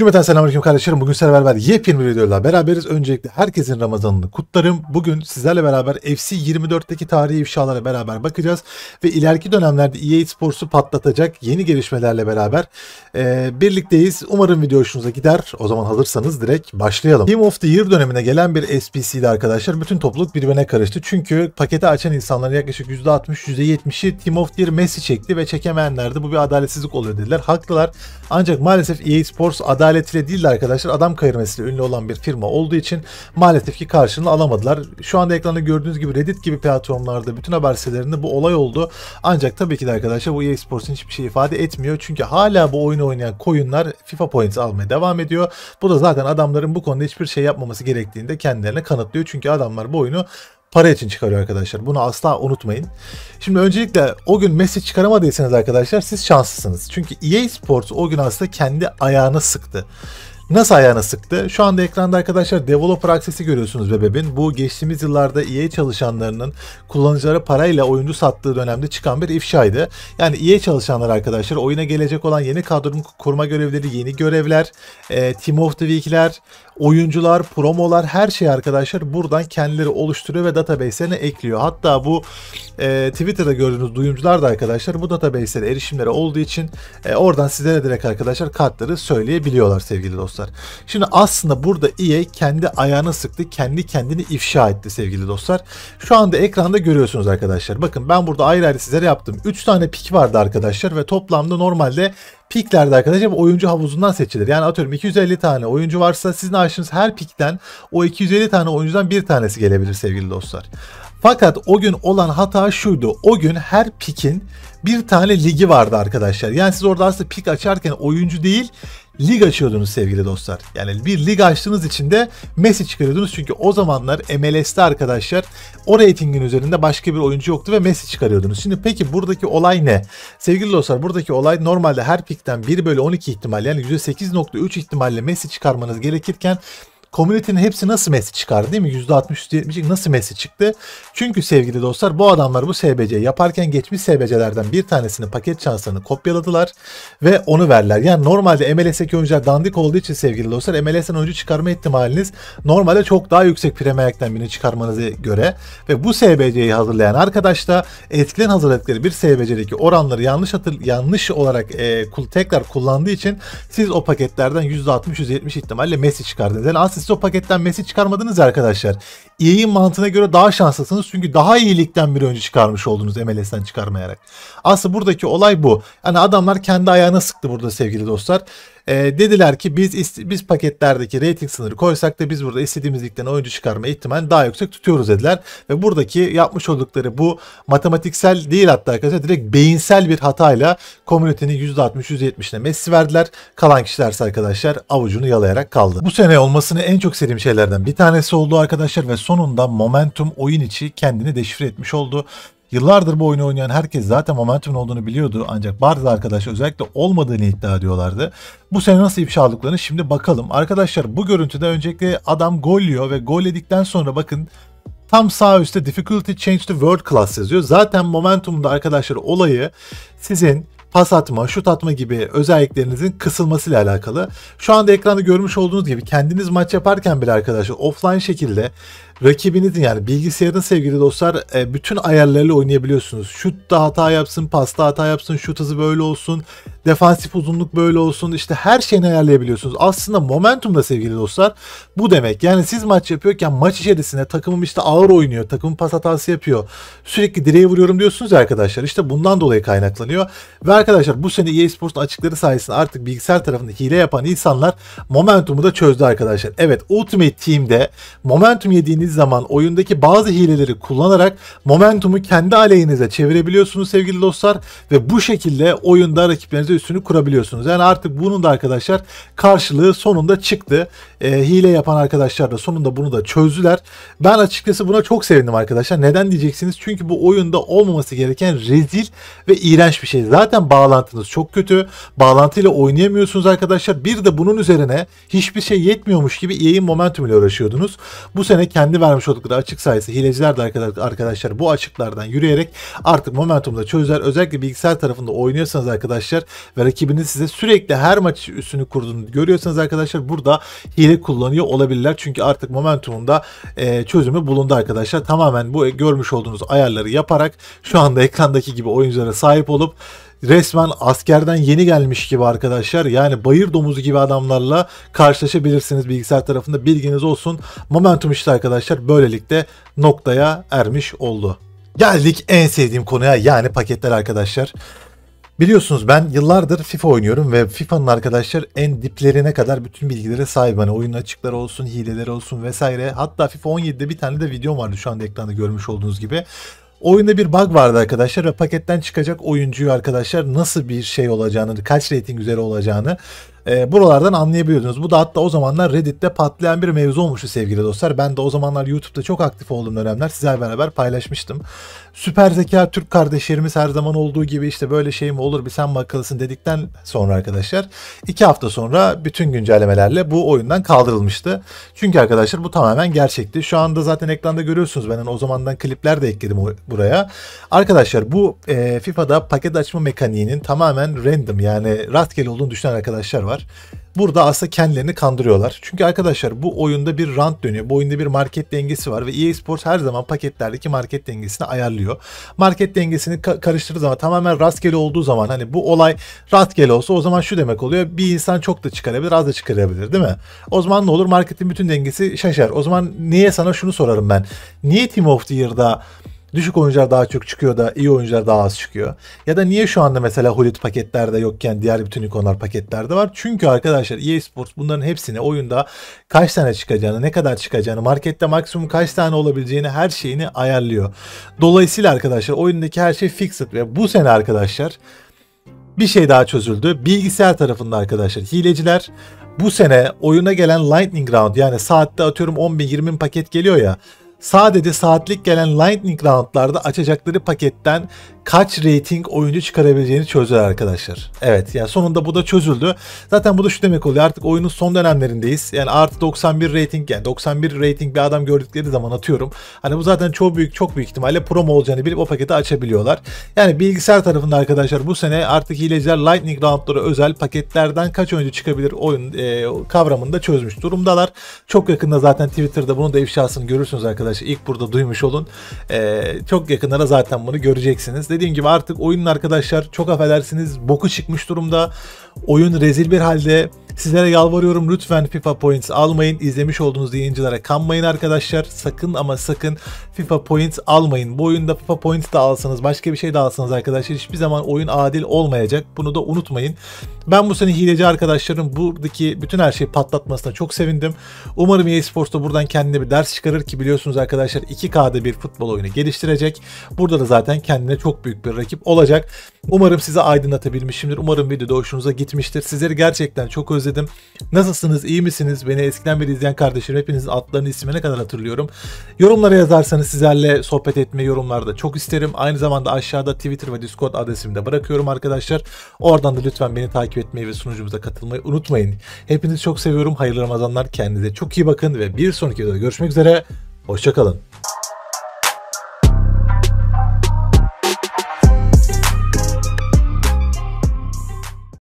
Cümleten selamünaleyküm kardeşlerim. Bugün sizlerle beraber yepyeni bir videoyla beraberiz. Öncelikle herkesin Ramazan'ını kutlarım. Bugün sizlerle beraber FC 24'teki tarihi ifşalara beraber bakacağız. Ve ileriki dönemlerde EA Sports'u patlatacak yeni gelişmelerle beraber e, birlikteyiz. Umarım video hoşunuza gider. O zaman hazırsanız direkt başlayalım. Game of the Year dönemine gelen bir SPC'de arkadaşlar bütün topluluk birbirine karıştı. Çünkü paketi açan insanların yaklaşık %60-%70'i Team of the Year Messi çekti ve çekemeyenler de bu bir adaletsizlik oluyor dediler. Haklılar. Ancak maalesef EA Sports adalet ihaletiyle değil de arkadaşlar adam kayırmasıyla ünlü olan bir firma olduğu için maalesef ki karşılığını alamadılar. Şu anda ekranda gördüğünüz gibi Reddit gibi platformlarda bütün haber sitelerinde bu olay oldu. Ancak tabii ki de arkadaşlar bu EA Sports'un hiçbir şey ifade etmiyor. Çünkü hala bu oyunu oynayan koyunlar FIFA Points almaya devam ediyor. Bu da zaten adamların bu konuda hiçbir şey yapmaması gerektiğini de kendilerine kanıtlıyor. Çünkü adamlar bu oyunu para için çıkarıyor arkadaşlar. Bunu asla unutmayın. Şimdi öncelikle o gün Messi çıkaramadıysanız arkadaşlar siz şanslısınız. Çünkü EA Sports o gün aslında kendi ayağını sıktı. Nasıl ayağına sıktı? Şu anda ekranda arkadaşlar developer aksesi görüyorsunuz Bebeb'in. Bu geçtiğimiz yıllarda EA çalışanlarının kullanıcılara parayla oyuncu sattığı dönemde çıkan bir ifşaydı. Yani EA çalışanları arkadaşlar oyuna gelecek olan yeni kadronun kurma görevleri, yeni görevler, e, Team of the Week'ler, oyuncular, promolar her şey arkadaşlar buradan kendileri oluşturuyor ve database'lerine ekliyor. Hatta bu e, Twitter'da gördüğünüz duyumcular da arkadaşlar bu database'lere erişimleri olduğu için e, oradan sizlere direkt arkadaşlar kartları söyleyebiliyorlar sevgili dostlar. Şimdi aslında burada EA kendi ayağını sıktı, kendi kendini ifşa etti sevgili dostlar. Şu anda ekranda görüyorsunuz arkadaşlar. Bakın ben burada ayrı ayrı sizlere yaptım. 3 tane pik vardı arkadaşlar ve toplamda normalde piklerde arkadaşlar oyuncu havuzundan seçilir. Yani atıyorum 250 tane oyuncu varsa sizin açtığınız her pikten o 250 tane oyuncudan bir tanesi gelebilir sevgili dostlar. Fakat o gün olan hata şuydu. O gün her pikin bir tane ligi vardı arkadaşlar. Yani siz orada aslında pik açarken oyuncu değil lig açıyordunuz sevgili dostlar. Yani bir lig açtığınız için de Messi çıkarıyordunuz. Çünkü o zamanlar MLS'te arkadaşlar o reytingin üzerinde başka bir oyuncu yoktu ve Messi çıkarıyordunuz. Şimdi peki buradaki olay ne? Sevgili dostlar buradaki olay normalde her pikten 1 bölü 12 ihtimal yani %8.3 ihtimalle Messi çıkarmanız gerekirken Community'nin hepsi nasıl Messi çıkardı değil mi? %60, %70 nasıl Messi çıktı? Çünkü sevgili dostlar bu adamlar bu SBC yaparken geçmiş SBC'lerden bir tanesini paket şanslarını kopyaladılar ve onu verler. Yani normalde MLS'deki oyuncular dandik olduğu için sevgili dostlar MLS'den oyuncu çıkarma ihtimaliniz normalde çok daha yüksek Premier'den birini çıkarmanıza göre ve bu SBC'yi hazırlayan arkadaş da etkilen hazırladıkları bir SBC'deki oranları yanlış hatır, yanlış olarak e, tekrar kullandığı için siz o paketlerden %60-%70 ihtimalle Messi çıkardınız. Yani aslında siz o paketten Messi çıkarmadınız arkadaşlar. EA'in mantığına göre daha şanslısınız çünkü daha iyilikten bir önce çıkarmış oldunuz MLS'den çıkarmayarak. Aslında buradaki olay bu. Yani adamlar kendi ayağına sıktı burada sevgili dostlar. E, dediler ki biz biz paketlerdeki rating sınırı koysak da biz burada istediğimiz ligden oyuncu çıkarma ihtimali daha yüksek tutuyoruz dediler. Ve buradaki yapmış oldukları bu matematiksel değil hatta arkadaşlar direkt beyinsel bir hatayla komünitenin %60-%70'ine Messi verdiler. Kalan kişilerse arkadaşlar avucunu yalayarak kaldı. Bu sene olmasını en çok sevdiğim şeylerden bir tanesi oldu arkadaşlar ve sonunda momentum oyun içi kendini deşifre etmiş oldu. Yıllardır bu oyunu oynayan herkes zaten momentumun olduğunu biliyordu ancak bazı arkadaşlar özellikle olmadığını iddia ediyorlardı. Bu sene nasıl ifşa aldıklarını şimdi bakalım. Arkadaşlar bu görüntüde öncelikle adam golliyor ve gol yedikten sonra bakın tam sağ üstte difficulty change to world class yazıyor. Zaten momentumda arkadaşlar olayı sizin pas atma, şut atma gibi özelliklerinizin kısılmasıyla alakalı. Şu anda ekranda görmüş olduğunuz gibi kendiniz maç yaparken bile arkadaşlar offline şekilde rakibinizin yani bilgisayarın sevgili dostlar e, bütün ayarlarıyla oynayabiliyorsunuz. Şut da hata yapsın, pasta hata yapsın, şut hızı böyle olsun, defansif uzunluk böyle olsun. işte her şeyini ayarlayabiliyorsunuz. Aslında momentum da sevgili dostlar bu demek. Yani siz maç yapıyorken maç içerisinde takımım işte ağır oynuyor, takımın pas hatası yapıyor. Sürekli direğe vuruyorum diyorsunuz ya arkadaşlar. İşte bundan dolayı kaynaklanıyor. Ve arkadaşlar bu sene EA Sports'un açıkları sayesinde artık bilgisayar tarafında hile yapan insanlar momentumu da çözdü arkadaşlar. Evet Ultimate Team'de momentum yediğiniz istediğiniz zaman oyundaki bazı hileleri kullanarak momentumu kendi aleyhinize çevirebiliyorsunuz sevgili dostlar ve bu şekilde oyunda rakiplerinize üstünü kurabiliyorsunuz. Yani artık bunun da arkadaşlar karşılığı sonunda çıktı. E, hile yapan arkadaşlar da sonunda bunu da çözdüler. Ben açıkçası buna çok sevindim arkadaşlar. Neden diyeceksiniz? Çünkü bu oyunda olmaması gereken rezil ve iğrenç bir şey. Zaten bağlantınız çok kötü. Bağlantıyla oynayamıyorsunuz arkadaşlar. Bir de bunun üzerine hiçbir şey yetmiyormuş gibi yayın momentum ile uğraşıyordunuz. Bu sene kendi vermiş oldukları açık sayısı hileciler de arkadaşlar bu açıklardan yürüyerek artık momentumda çözer. Özellikle bilgisayar tarafında oynuyorsanız arkadaşlar ve rakibiniz size sürekli her maç üstünü kurduğunu görüyorsanız arkadaşlar burada hile geri kullanıyor olabilirler. Çünkü artık Momentum'da e, çözümü bulundu arkadaşlar. Tamamen bu görmüş olduğunuz ayarları yaparak şu anda ekrandaki gibi oyunculara sahip olup resmen askerden yeni gelmiş gibi arkadaşlar. Yani bayır domuzu gibi adamlarla karşılaşabilirsiniz bilgisayar tarafında bilginiz olsun. Momentum işte arkadaşlar böylelikle noktaya ermiş oldu. Geldik en sevdiğim konuya yani paketler arkadaşlar. Biliyorsunuz ben yıllardır FIFA oynuyorum ve FIFA'nın arkadaşlar en diplerine kadar bütün bilgilere sahip. Hani oyun açıkları olsun, hileleri olsun vesaire. Hatta FIFA 17'de bir tane de videom vardı şu anda ekranda görmüş olduğunuz gibi. Oyunda bir bug vardı arkadaşlar ve paketten çıkacak oyuncuyu arkadaşlar nasıl bir şey olacağını, kaç rating üzere olacağını e, buralardan anlayabiliyordunuz. Bu da hatta o zamanlar Reddit'te patlayan bir mevzu olmuştu sevgili dostlar. Ben de o zamanlar YouTube'da çok aktif olduğum dönemler sizlerle beraber paylaşmıştım. Süper zeka Türk kardeşlerimiz her zaman olduğu gibi işte böyle şey mi olur bir sen mi dedikten sonra arkadaşlar iki hafta sonra bütün güncellemelerle bu oyundan kaldırılmıştı. Çünkü arkadaşlar bu tamamen gerçekti. Şu anda zaten ekranda görüyorsunuz ben hani o zamandan klipler de ekledim buraya. Arkadaşlar bu e, FIFA'da paket açma mekaniğinin tamamen random yani rastgele olduğunu düşünen arkadaşlar var var. Burada aslında kendilerini kandırıyorlar. Çünkü arkadaşlar bu oyunda bir rant dönüyor. Bu oyunda bir market dengesi var ve EA Sports her zaman paketlerdeki market dengesini ayarlıyor. Market dengesini ka- karıştırdığı zaman tamamen rastgele olduğu zaman hani bu olay rastgele olsa o zaman şu demek oluyor. Bir insan çok da çıkarabilir az da çıkarabilir değil mi? O zaman ne olur marketin bütün dengesi şaşar. O zaman niye sana şunu sorarım ben. Niye Team of the Year'da düşük oyuncular daha çok çıkıyor da iyi oyuncular daha az çıkıyor. Ya da niye şu anda mesela Hulit paketlerde yokken diğer bütün ikonlar paketlerde var? Çünkü arkadaşlar EA Sports bunların hepsini oyunda kaç tane çıkacağını, ne kadar çıkacağını, markette maksimum kaç tane olabileceğini her şeyini ayarlıyor. Dolayısıyla arkadaşlar oyundaki her şey fixed ve bu sene arkadaşlar bir şey daha çözüldü. Bilgisayar tarafında arkadaşlar hileciler bu sene oyuna gelen Lightning Round yani saatte atıyorum 10 bin paket geliyor ya sadece saatlik gelen Lightning Round'larda açacakları paketten kaç rating oyuncu çıkarabileceğini çözer arkadaşlar. Evet yani sonunda bu da çözüldü. Zaten bu da şu demek oluyor artık oyunun son dönemlerindeyiz. Yani artı 91 rating yani 91 rating bir adam gördükleri zaman atıyorum. Hani bu zaten çok büyük çok büyük ihtimalle promo olacağını bilip o paketi açabiliyorlar. Yani bilgisayar tarafında arkadaşlar bu sene artık hileciler Lightning Round'lara özel paketlerden kaç oyuncu çıkabilir oyun e, kavramında çözmüş durumdalar. Çok yakında zaten Twitter'da bunun da ifşasını görürsünüz arkadaşlar. İlk burada duymuş olun. E, çok yakınlara zaten bunu göreceksiniz. Dediğim gibi artık oyunun arkadaşlar çok affedersiniz boku çıkmış durumda. Oyun rezil bir halde. Sizlere yalvarıyorum lütfen FIFA Points almayın. İzlemiş olduğunuz yayıncılara kanmayın arkadaşlar. Sakın ama sakın FIFA Points almayın. Bu oyunda FIFA Points de alsanız başka bir şey de alsanız arkadaşlar hiçbir zaman oyun adil olmayacak. Bunu da unutmayın. Ben bu sene hileci arkadaşlarım buradaki bütün her şeyi patlatmasına çok sevindim. Umarım EA eSports'ta buradan kendine bir ders çıkarır ki biliyorsunuz arkadaşlar 2K'da bir futbol oyunu geliştirecek. Burada da zaten kendine çok büyük bir rakip olacak. Umarım size aydınlatabilmişimdir. Umarım video hoşunuza gitmiştir. Sizleri gerçekten çok özledim özledim. Nasılsınız, iyi misiniz? Beni eskiden beri izleyen kardeşim hepinizin adlarını ismine kadar hatırlıyorum. Yorumlara yazarsanız sizlerle sohbet etme yorumlarda çok isterim. Aynı zamanda aşağıda Twitter ve Discord adresimi de bırakıyorum arkadaşlar. Oradan da lütfen beni takip etmeyi ve sunucumuza katılmayı unutmayın. Hepinizi çok seviyorum. Hayırlı Ramazanlar. Kendinize çok iyi bakın ve bir sonraki videoda görüşmek üzere. Hoşçakalın.